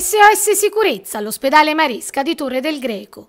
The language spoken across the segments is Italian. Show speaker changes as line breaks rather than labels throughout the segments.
SOS Sicurezza all'ospedale Maresca di Torre del Greco.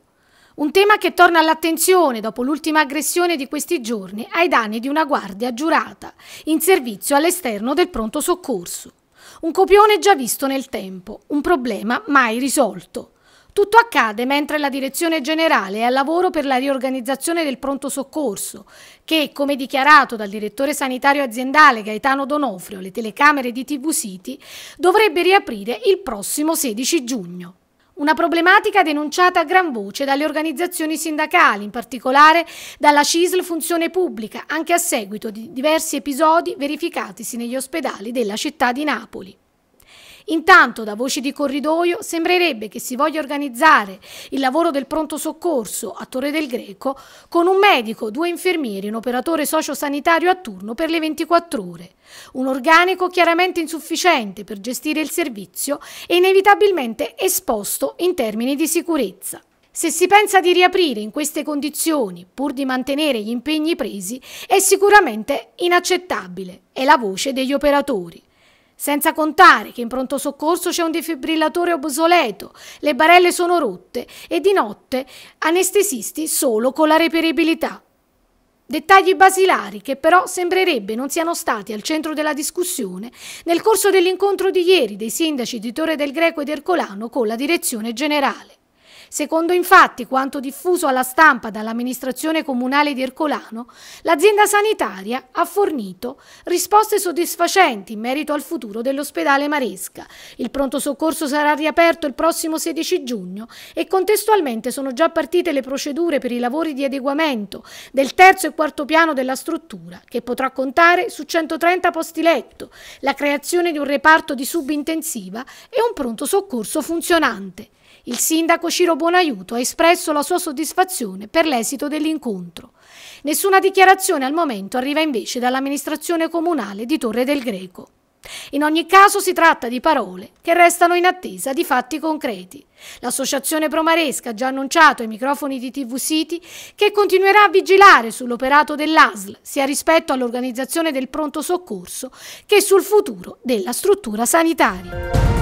Un tema che torna all'attenzione dopo l'ultima aggressione di questi giorni ai danni di una guardia giurata in servizio all'esterno del pronto soccorso. Un copione già visto nel tempo, un problema mai risolto. Tutto accade mentre la Direzione Generale è al lavoro per la riorganizzazione del pronto soccorso che, come dichiarato dal direttore sanitario aziendale Gaetano Donofrio alle telecamere di TV City, dovrebbe riaprire il prossimo 16 giugno. Una problematica denunciata a gran voce dalle organizzazioni sindacali, in particolare dalla CISL Funzione Pubblica, anche a seguito di diversi episodi verificatisi negli ospedali della città di Napoli. Intanto, da voci di corridoio, sembrerebbe che si voglia organizzare il lavoro del pronto soccorso a Torre del Greco con un medico, due infermieri e un operatore sociosanitario a turno per le 24 ore. Un organico chiaramente insufficiente per gestire il servizio e inevitabilmente esposto in termini di sicurezza. Se si pensa di riaprire in queste condizioni, pur di mantenere gli impegni presi, è sicuramente inaccettabile, è la voce degli operatori. Senza contare che in pronto soccorso c'è un defibrillatore obsoleto, le barelle sono rotte e di notte anestesisti solo con la reperibilità. Dettagli basilari che però sembrerebbe non siano stati al centro della discussione nel corso dell'incontro di ieri dei sindaci di Torre del Greco ed Ercolano con la direzione generale. Secondo infatti quanto diffuso alla stampa dall'amministrazione comunale di Ercolano, l'azienda sanitaria ha fornito risposte soddisfacenti in merito al futuro dell'ospedale Maresca. Il pronto soccorso sarà riaperto il prossimo 16 giugno e contestualmente sono già partite le procedure per i lavori di adeguamento del terzo e quarto piano della struttura, che potrà contare su 130 posti letto, la creazione di un reparto di subintensiva e un pronto soccorso funzionante. Il sindaco Ciro buon aiuto, ha espresso la sua soddisfazione per l'esito dell'incontro. Nessuna dichiarazione al momento arriva invece dall'amministrazione comunale di Torre del Greco. In ogni caso si tratta di parole che restano in attesa di fatti concreti. L'associazione Promaresca ha già annunciato ai microfoni di TV City che continuerà a vigilare sull'operato dell'ASL, sia rispetto all'organizzazione del pronto soccorso che sul futuro della struttura sanitaria.